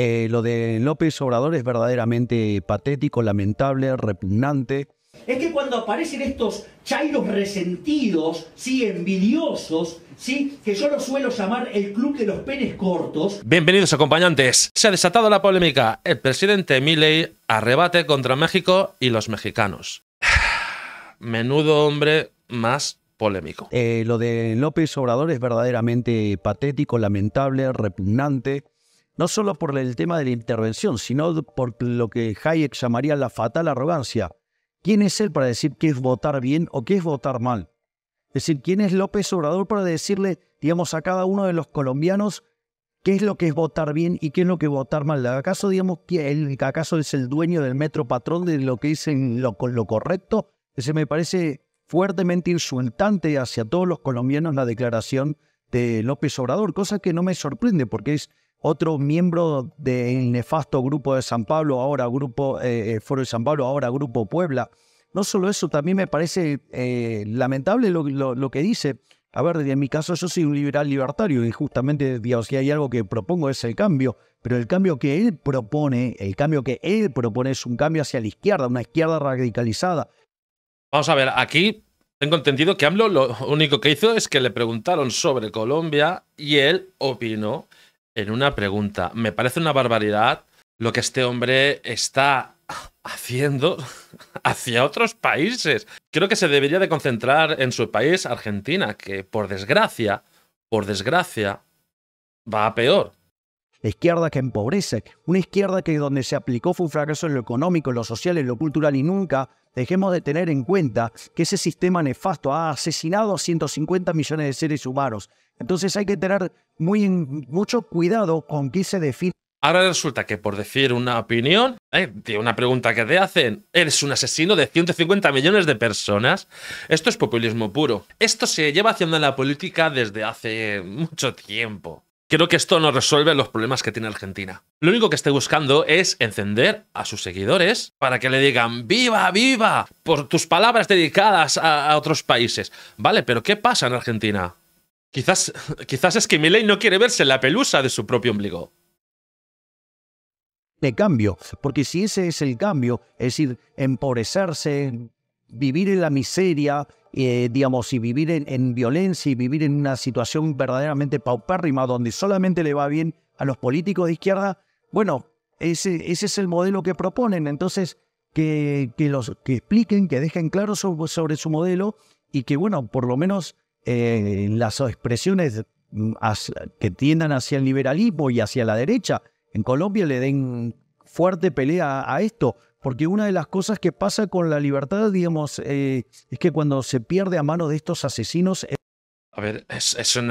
Eh, lo de López Obrador es verdaderamente patético, lamentable, repugnante. Es que cuando aparecen estos chairos resentidos, sí, envidiosos, sí, que yo los suelo llamar el club de los penes cortos. Bienvenidos acompañantes. Se ha desatado la polémica. El presidente Milley arrebate contra México y los mexicanos. Menudo hombre más polémico. Eh, lo de López Obrador es verdaderamente patético, lamentable, repugnante no solo por el tema de la intervención, sino por lo que Hayek llamaría la fatal arrogancia. ¿Quién es él para decir qué es votar bien o qué es votar mal? Es decir, ¿quién es López Obrador para decirle, digamos, a cada uno de los colombianos qué es lo que es votar bien y qué es lo que es votar mal? ¿Acaso, digamos, él, acaso es el dueño del metro patrón de lo que dicen lo, lo correcto? Ese me parece fuertemente insultante hacia todos los colombianos la declaración de López Obrador, cosa que no me sorprende porque es otro miembro del nefasto Grupo de San Pablo, ahora Grupo eh, eh, Foro de San Pablo, ahora Grupo Puebla. No solo eso, también me parece eh, lamentable lo, que dice. A ver, en mi caso yo soy un liberal libertario y justamente, digamos, si hay algo que propongo es el cambio, pero el cambio que él propone, el cambio que él propone es un cambio hacia la izquierda, una izquierda radicalizada. Vamos a ver, aquí tengo entendido que AMLO lo único que hizo es que le preguntaron sobre Colombia y él opinó en una pregunta. Me parece una barbaridad lo que este hombre está haciendo hacia otros países. Creo que se debería de concentrar en su país, Argentina, que por desgracia, por desgracia, va a peor. La izquierda que empobrece, una izquierda que donde se aplicó fue un fracaso en lo económico, en lo social, en lo cultural y nunca dejemos de tener en cuenta que ese sistema nefasto ha asesinado a 150 millones de seres humanos. Entonces hay que tener muy, mucho cuidado con qué se define. Ahora resulta que por decir una opinión, eh, una pregunta que te hacen, eres un asesino de 150 millones de personas. Esto es populismo puro. Esto se lleva haciendo en la política desde hace mucho tiempo. Creo que esto no resuelve los problemas que tiene Argentina. Lo único que esté buscando es encender a sus seguidores para que le digan ¡Viva, viva! por tus palabras dedicadas a, otros países. Vale, pero ¿qué pasa en Argentina? Quizás, quizás es que Milei no quiere verse la pelusa de su propio ombligo de cambio, porque si ese es el cambio, es decir, empobrecerse, vivir en la miseria, eh, digamos, y vivir en, violencia y vivir en una situación verdaderamente paupérrima donde solamente le va bien a los políticos de izquierda, bueno, ese, es el modelo que proponen. Entonces, que, los, que expliquen, que dejen claro sobre, su modelo y que, bueno, por lo menos eh, las expresiones mm, que tiendan hacia el liberalismo y hacia la derecha en Colombia le den fuerte pelea a esto. Porque una de las cosas que pasa con la libertad, digamos, eh, es que cuando se pierde a mano de estos asesinos... Eh, a ver, es, un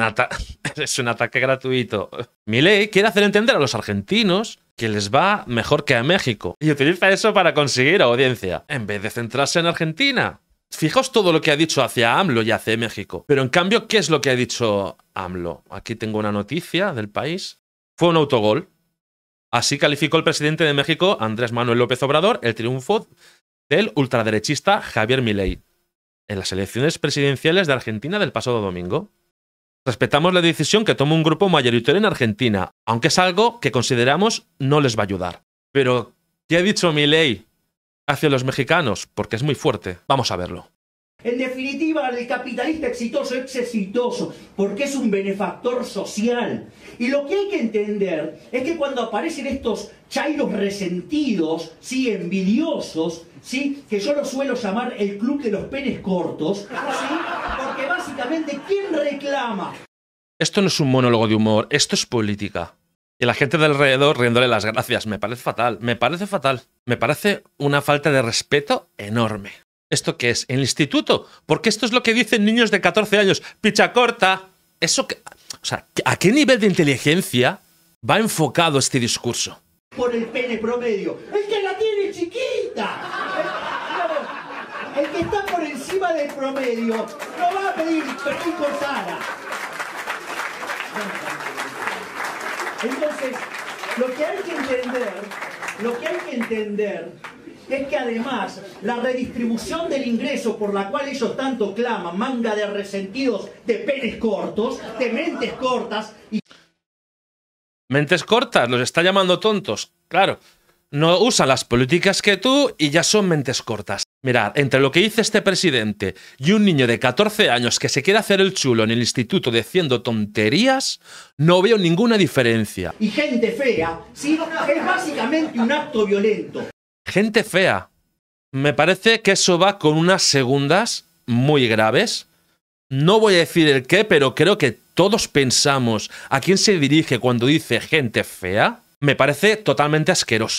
ataque gratuito. Milei quiere hacer entender a los argentinos que les va mejor que a México. Y utiliza eso para conseguir audiencia. En vez de centrarse en Argentina. Fijaos todo lo que ha dicho hacia AMLO y hacia México. Pero en cambio, ¿qué es lo que ha dicho AMLO? Aquí tengo una noticia del país. Fue un autogol. Así calificó el presidente de México, Andrés Manuel López Obrador, el triunfo del ultraderechista Javier Milei en las elecciones presidenciales de Argentina del pasado domingo. Respetamos la decisión que toma un grupo mayoritario en Argentina, aunque es algo que consideramos no les va a ayudar. Pero, ¿qué ha dicho Milei hacia los mexicanos? Porque es muy fuerte. Vamos a verlo. En definitiva, el capitalista exitoso es exitoso porque es un benefactor social. Y lo que hay que entender es que cuando aparecen estos chairos resentidos, ¿sí? envidiosos, ¿sí? que yo lo suelo llamar el club de los penes cortos, porque básicamente, ¿quién reclama? Esto no es un monólogo de humor, esto es política. Y la gente de alrededor riéndole las gracias. Me parece fatal, me parece fatal. Me parece una falta de respeto enorme. ¿Esto qué es? El instituto. Porque esto es lo que dicen niños de 14 años. Picha corta. Eso que, sea, ¿a qué nivel de inteligencia va enfocado este discurso? Por el pene promedio. El que la tiene chiquita. El, que está por encima del promedio no va a pedir pico Sara. Entonces, lo que hay que entender, lo que hay que entender es que además la redistribución del ingreso por la cual ellos tanto claman, manga de resentidos, de penes cortos, de mentes cortas y... Mentes cortas, los está llamando tontos, claro. No usan las políticas que tú y ya son mentes cortas. Mirad, entre lo que dice este presidente y un niño de 14 años que se quiere hacer el chulo en el instituto diciendo tonterías, no veo ninguna diferencia. Y gente fea, sí, es básicamente un acto violento. Gente fea. Me parece que eso va con unas segundas muy graves. No voy a decir el qué, pero creo que todos pensamos a quién se dirige cuando dice gente fea. Me parece totalmente asqueroso.